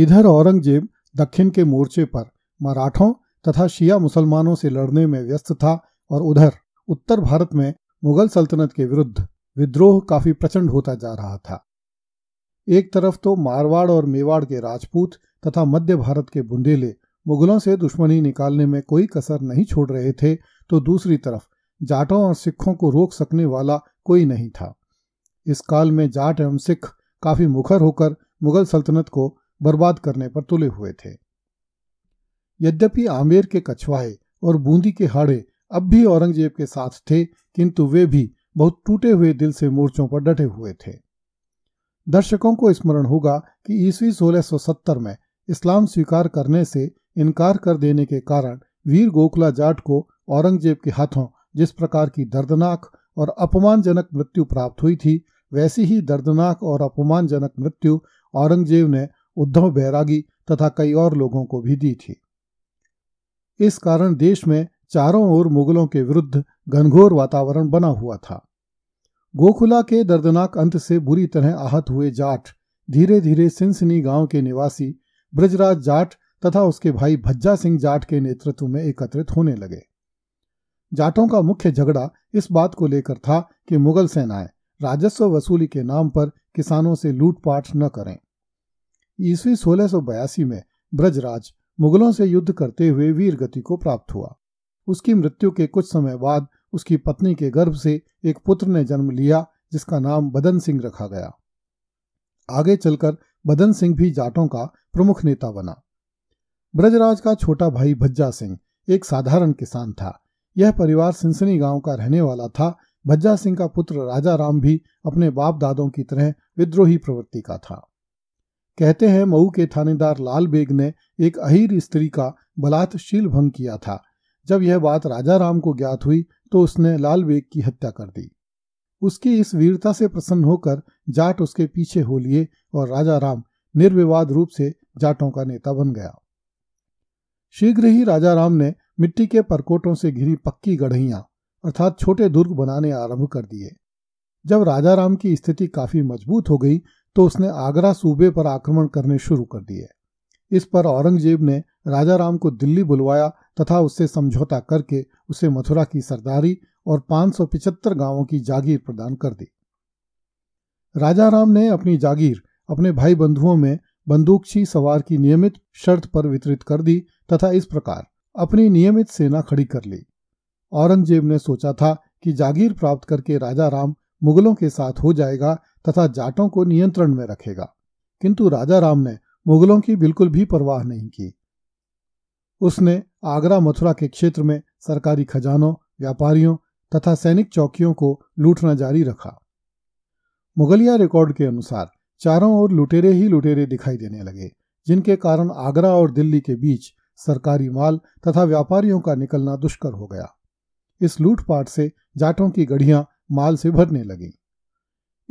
इधर औरंगजेब दक्षिण के मोर्चे पर मराठों तथा शिया मुसलमानों से लड़ने में व्यस्त था और उधर उत्तर भारत में मुगल सल्तनत के विरुद्ध विद्रोह काफी प्रचंड होता जा रहा था एक तरफ तो मारवाड़ और मेवाड़ के राजपूत तथा मध्य भारत के बुंदेले मुगलों से दुश्मनी निकालने में कोई कसर नहीं छोड़ रहे थे तो दूसरी तरफ जाटों और सिखों को रोक सकने वाला कोई नहीं था इस काल में जाट एवं सिख काफी मुखर होकर मुगल सल्तनत को बर्बाद करने पर तुले हुए थे यद्यपि आमेर के कछवाहे और बूंदी के हाड़े अब भी औरंगजेब के साथ थे किंतु वे भी बहुत टूटे हुए दिल से मोर्चों पर डटे हुए थे दर्शकों को स्मरण होगा कि ईस्वी 1670 में इस्लाम स्वीकार करने से इनकार कर देने के कारण वीर गोखला जाट को औरंगजेब के हाथों जिस प्रकार की दर्दनाक और अपमानजनक मृत्यु प्राप्त हुई थी वैसी ही दर्दनाक और अपमानजनक मृत्यु औरंगजेब ने उद्धव बैरागी तथा कई और लोगों को भी दी थी इस कारण देश में चारों ओर मुगलों के विरुद्ध घनघोर वातावरण बना हुआ था गोखुला के दर्दनाक अंत से बुरी तरह आहत हुए जाट धीरे धीरे सिंसनी गांव के निवासी ब्रजराज जाट तथा उसके भाई भज्जा सिंह जाट के नेतृत्व में एकत्रित होने लगे जाटों का मुख्य झगड़ा इस बात को लेकर था कि मुगल सेनाएं राजस्व वसूली के नाम पर किसानों से लूटपाट न करें ईस्वी सोलह में ब्रजराज मुगलों से युद्ध करते हुए वीर गति को प्राप्त हुआ उसकी मृत्यु के कुछ समय बाद उसकी पत्नी के गर्भ से एक पुत्र ने जन्म लिया जिसका नाम बदन सिंह रखा गया आगे चलकर बदन सिंह भी जाटों का प्रमुख नेता बना ब्रजराज का छोटा भाई भज्जा सिंह एक साधारण किसान था यह परिवार सिंसनी गांव का रहने वाला था भज्जा सिंह का पुत्र राजा राम भी अपने बाप दादों की तरह विद्रोही प्रवृत्ति का था कहते हैं मऊ के थानेदार लाल बेग ने एक अहिर स्त्री का बलात्शील भंग किया था जब यह बात राजा राम को ज्ञात हुई तो उसने लाल बेग की हत्या कर दी उसकी इस वीरता से प्रसन्न होकर जाट उसके पीछे हो लिए और राजा राम निर्विवाद रूप से जाटों का नेता बन गया शीघ्र ही राजा राम ने मिट्टी के परकोटों से घिरी पक्की गढ़ियां अर्थात छोटे दुर्ग बनाने आरंभ कर दिए जब राजा राम की स्थिति काफी मजबूत हो गई तो उसने आगरा सूबे पर आक्रमण करने शुरू कर दिए इस पर औरंगजेब ने राजा राम को दिल्ली बुलवाया तथा उससे समझौता करके उसे मथुरा की सरदारी और पांच गांवों की जागीर प्रदान कर दी राजा राम ने अपनी जागीर अपने भाई बंधुओं में बंदूकशी सवार की नियमित शर्त पर वितरित कर दी तथा इस प्रकार अपनी नियमित सेना खड़ी कर ली औरंगजेब ने सोचा था कि जागीर प्राप्त करके राजा राम मुगलों के साथ हो जाएगा तथा जाटों को नियंत्रण में रखेगा किंतु राजा राम ने मुगलों की बिल्कुल भी परवाह नहीं की उसने आगरा मथुरा के क्षेत्र में सरकारी खजानों व्यापारियों तथा सैनिक चौकियों को लूटना जारी रखा मुगलिया रिकॉर्ड के अनुसार चारों ओर लुटेरे ही लुटेरे दिखाई देने लगे जिनके कारण आगरा और दिल्ली के बीच सरकारी माल तथा व्यापारियों का निकलना दुष्कर हो गया इस लूटपाट से जाटों की गढ़ियां माल से भरने लगी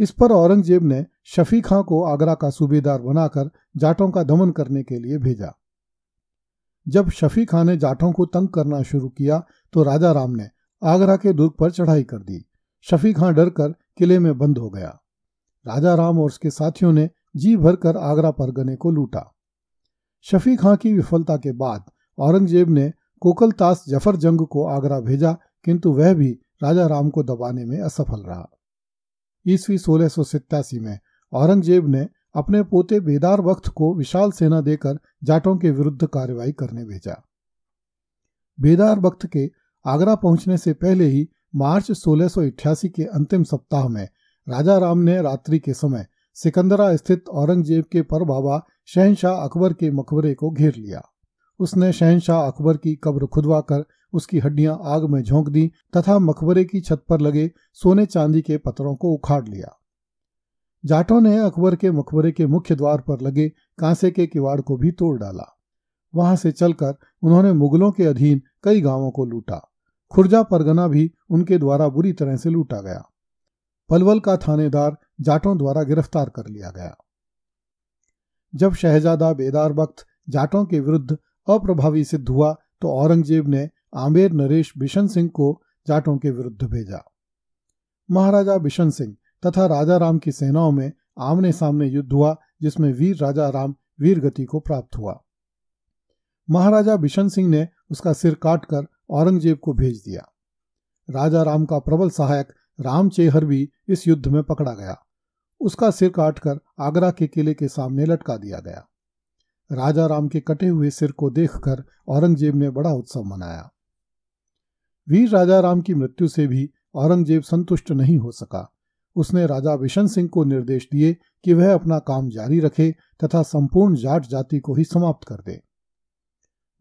इस पर औरंगजेब ने शफी खां को आगरा का सूबेदार बनाकर जाटों का दमन करने के लिए भेजा जब शफी खां ने जाटों को तंग करना शुरू किया तो राजा राम ने आगरा के दुर्ग पर चढ़ाई कर दी शफी खां डर कर किले में बंद हो गया राजा राम और उसके साथियों ने जी भर कर आगरा परगने को लूटा शफी खां की विफलता के बाद औरंगजेब ने कोकलतास जफर जंग को आगरा भेजा किंतु वह भी राजा राम को दबाने में असफल रहा ईस्वी सोलह में औरंगजेब ने अपने पोते बेदार वक्त को विशाल सेना देकर जाटों के विरुद्ध कार्रवाई करने भेजा बेदार वक्त के आगरा पहुंचने से पहले ही मार्च 1688 के अंतिम सप्ताह में राजा राम ने रात्रि के समय सिकंदरा स्थित औरंगजेब के पर बाबा शहनशाह अकबर के मकबरे को घेर लिया उसने शहनशाह अकबर की कब्र खुदवाकर कर उसकी हड्डियां आग में झोंक दी तथा मकबरे की छत पर लगे सोने चांदी के पत्थरों को उखाड़ लिया जाटों ने अकबर के मकबरे के मुख्य द्वार पर लगे कांसे के किवाड़ को भी तोड़ डाला वहां से चलकर उन्होंने मुगलों के अधीन कई गांवों को लूटा खुर्जा परगना भी उनके द्वारा बुरी तरह से लूटा गया पलवल का थानेदार जाटों द्वारा गिरफ्तार कर लिया गया जब शहजादा बेदार वक्त जाटों के विरुद्ध अप्रभावी सिद्ध हुआ तो औरंगजेब ने आमेर नरेश बिशन सिंह को जाटों के विरुद्ध भेजा महाराजा बिशन सिंह तथा राजा राम की सेनाओं में आमने सामने युद्ध हुआ जिसमें वीर राजा राम वीर गति को प्राप्त हुआ महाराजा बिशन सिंह ने उसका सिर काटकर औरंगजेब को भेज दिया राजा राम का प्रबल सहायक रामचेहर भी इस युद्ध में पकड़ा गया उसका सिर काटकर आगरा के किले के सामने लटका दिया गया राजा राम के कटे हुए सिर को देखकर औरंगजेब ने बड़ा उत्सव मनाया वीर राजा राम की मृत्यु से भी औरंगजेब संतुष्ट नहीं हो सका उसने राजा विशन सिंह को निर्देश दिए कि वह अपना काम जारी रखे तथा संपूर्ण जाट जाति को ही समाप्त कर दे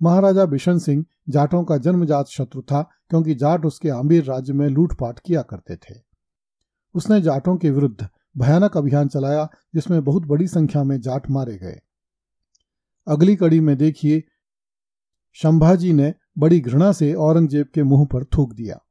महाराजा बिशन सिंह जाटों का जन्मजात शत्रु था क्योंकि जाट उसके आमिर राज्य में लूटपाट किया करते थे उसने जाटों के विरुद्ध भयानक अभियान चलाया जिसमें बहुत बड़ी संख्या में जाट मारे गए अगली कड़ी में देखिए शंभाजी ने बड़ी घृणा से औरंगजेब के मुंह पर थूक दिया